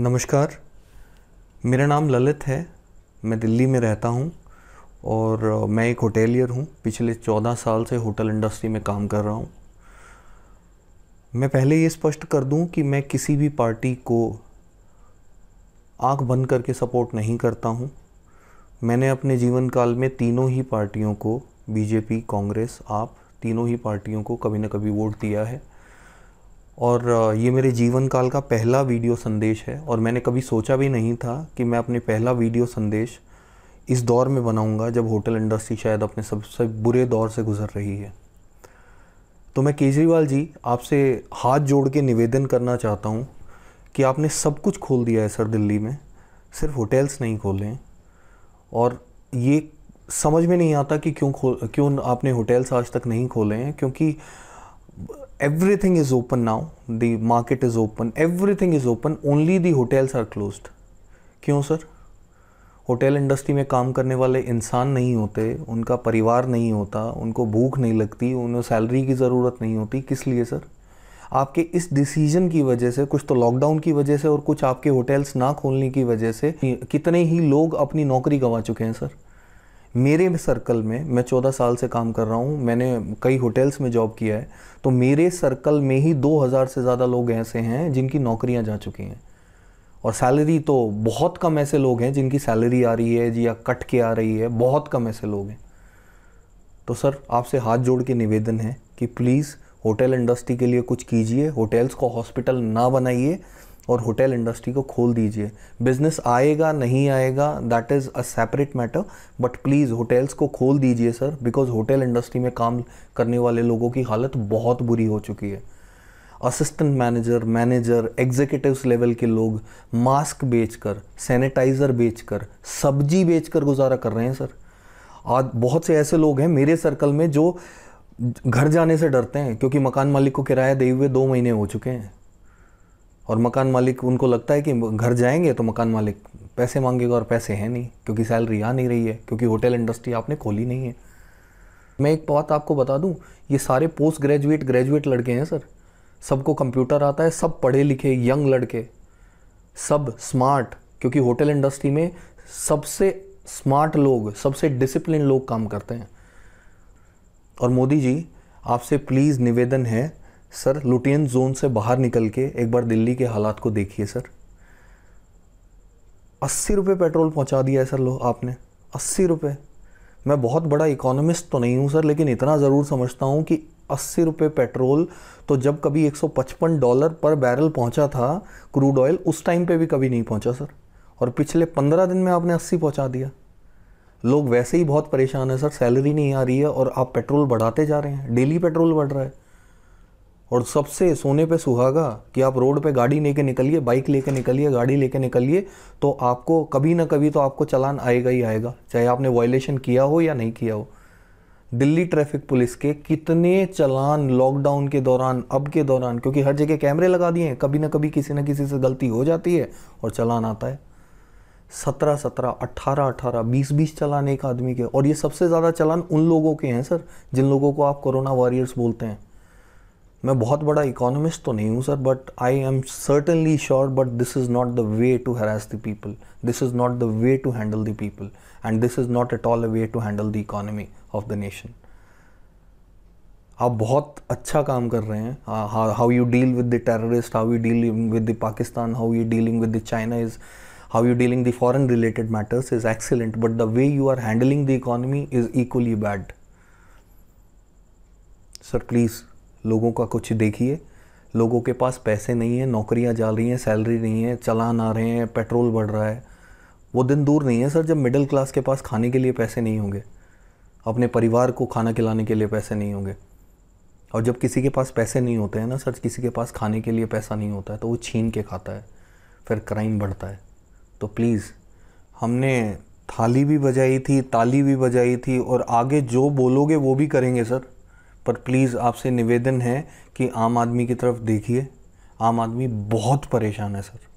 नमस्कार मेरा नाम ललित है मैं दिल्ली में रहता हूँ और मैं एक होटेलियर हूँ पिछले चौदह साल से होटल इंडस्ट्री में काम कर रहा हूँ मैं पहले ये स्पष्ट कर दूँ कि मैं किसी भी पार्टी को आंख बंद करके सपोर्ट नहीं करता हूँ मैंने अपने जीवन काल में तीनों ही पार्टियों को बीजेपी कांग्रेस आप तीनों ही पार्टियों को कभी ना कभी वोट दिया है और ये मेरे जीवन काल का पहला वीडियो संदेश है और मैंने कभी सोचा भी नहीं था कि मैं अपने पहला वीडियो संदेश इस दौर में बनाऊंगा जब होटल इंडस्ट्री शायद अपने सबसे बुरे दौर से गुजर रही है तो मैं केजरीवाल जी आपसे हाथ जोड़ के निवेदन करना चाहता हूँ कि आपने सब कुछ खोल दिया है सर दिल्ली में सिर्फ होटल्स नहीं खोले और ये समझ में नहीं आता कि क्यों खोल क्यों आपने होटल्स आज तक नहीं खोले हैं क्योंकि everything is open now the market is open everything is open only the hotels are closed क्यों सर होटल इंडस्ट्री में काम करने वाले इंसान नहीं होते उनका परिवार नहीं होता उनको भूख नहीं लगती उन्हें सैलरी की ज़रूरत नहीं होती किस लिए सर आपके इस डिसीजन की वजह से कुछ तो लॉकडाउन की वजह से और कुछ आपके होटल्स ना खोलने की वजह से कितने ही लोग अपनी नौकरी गंवा चुके हैं सर मेरे सर्कल में मैं चौदह साल से काम कर रहा हूँ मैंने कई होटल्स में जॉब किया है तो मेरे सर्कल में ही दो हज़ार से ज़्यादा लोग ऐसे हैं जिनकी नौकरियाँ जा चुकी हैं और सैलरी तो बहुत कम ऐसे लोग हैं जिनकी सैलरी आ रही है जी या कट के आ रही है बहुत कम ऐसे लोग हैं तो सर आपसे हाथ जोड़ के निवेदन है कि प्लीज़ होटल इंडस्ट्री के लिए कुछ कीजिए होटल्स को हॉस्पिटल ना बनाइए और होटल इंडस्ट्री को खोल दीजिए बिजनेस आएगा नहीं आएगा that is a separate matter but please hotels को खोल दीजिए सर बिकॉज होटल इंडस्ट्री में काम करने वाले लोगों की हालत बहुत बुरी हो चुकी है assistant manager manager executive level के लोग मास्क बेचकर सैनिटाइज़र बेचकर सब्जी बेचकर गुजारा कर रहे हैं सर आज बहुत से ऐसे लोग हैं मेरे सर्कल में जो घर जाने से डरते हैं क्योंकि मकान मालिक को किराया दे हुए दो महीने हो चुके हैं और मकान मालिक उनको लगता है कि घर जाएंगे तो मकान मालिक पैसे मांगेगा और पैसे हैं नहीं क्योंकि सैलरी आ नहीं रही है क्योंकि होटल इंडस्ट्री आपने खोली नहीं है मैं एक बात आपको बता दूं ये सारे पोस्ट ग्रेजुएट ग्रेजुएट लड़के हैं सर सबको कंप्यूटर आता है सब पढ़े लिखे यंग लड़के सब स्मार्ट क्योंकि होटल इंडस्ट्री में सबसे स्मार्ट लोग सबसे डिसिप्लिन लोग काम करते हैं और मोदी जी आपसे प्लीज़ निवेदन है सर लुटियन जोन से बाहर निकल के एक बार दिल्ली के हालात को देखिए सर अस्सी रुपये पेट्रोल पहुंचा दिया है सर लो आपने अस्सी रुपये मैं बहुत बड़ा इकोनॉमिस्ट तो नहीं हूं सर लेकिन इतना ज़रूर समझता हूं कि अस्सी रुपये पेट्रोल तो जब कभी 155 डॉलर पर बैरल पहुंचा था क्रूड ऑयल उस टाइम पे भी कभी नहीं पहुंचा सर और पिछले पंद्रह दिन में आपने अस्सी पहुंचा दिया लोग वैसे ही बहुत परेशान हैं सर सैलरी नहीं आ रही है और आप पेट्रोल बढ़ाते जा रहे हैं डेली पेट्रोल बढ़ रहा है और सबसे सोने पे सुहागा कि आप रोड पे गाड़ी लेके निकलिए बाइक लेके निकलिए गाड़ी लेके निकलिए तो आपको कभी ना कभी तो आपको चलान आएगा ही आएगा चाहे आपने वायलेशन किया हो या नहीं किया हो दिल्ली ट्रैफिक पुलिस के कितने चलान लॉकडाउन के दौरान अब के दौरान क्योंकि हर जगह कैमरे लगा दिए हैं कभी ना कभी किसी न किसी से गलती हो जाती है और चलान आता है सत्रह सत्रह अट्ठारह अट्ठारह बीस बीस चलान एक आदमी के और ये सबसे ज़्यादा चलान उन लोगों के हैं सर जिन लोगों को आप कोरोना वॉरियर्स बोलते हैं मैं बहुत बड़ा इकोनॉमिस्ट तो नहीं हूँ sir but I am certainly sure but this is not the way to harass the people this is not the way to handle the people and this is not at all a way to handle the economy of the nation आप बहुत अच्छा काम कर रहे हैं how you deal with the terrorist how you deal with the Pakistan how you dealing with the China is how you dealing the foreign related matters is excellent but the way you are handling the economy is equally bad sir please लोगों का कुछ देखिए लोगों के पास पैसे नहीं हैं नौकरियां जा रही हैं सैलरी नहीं है चलान आ रहे हैं पेट्रोल बढ़ रहा है वो दिन दूर नहीं है सर जब मिडिल क्लास के पास खाने के लिए पैसे नहीं होंगे अपने परिवार को खाना खिलाने के लिए पैसे नहीं होंगे और जब किसी के पास पैसे नहीं होते हैं ना सर किसी के पास खाने के लिए पैसा नहीं होता है तो वो छीन के खाता है फिर क्राइम बढ़ता है तो प्लीज़ हमने थाली भी बजाई थी ताली भी बजाई थी और आगे जो बोलोगे वो भी करेंगे सर पर प्लीज़ आपसे निवेदन है कि आम आदमी की तरफ देखिए आम आदमी बहुत परेशान है सर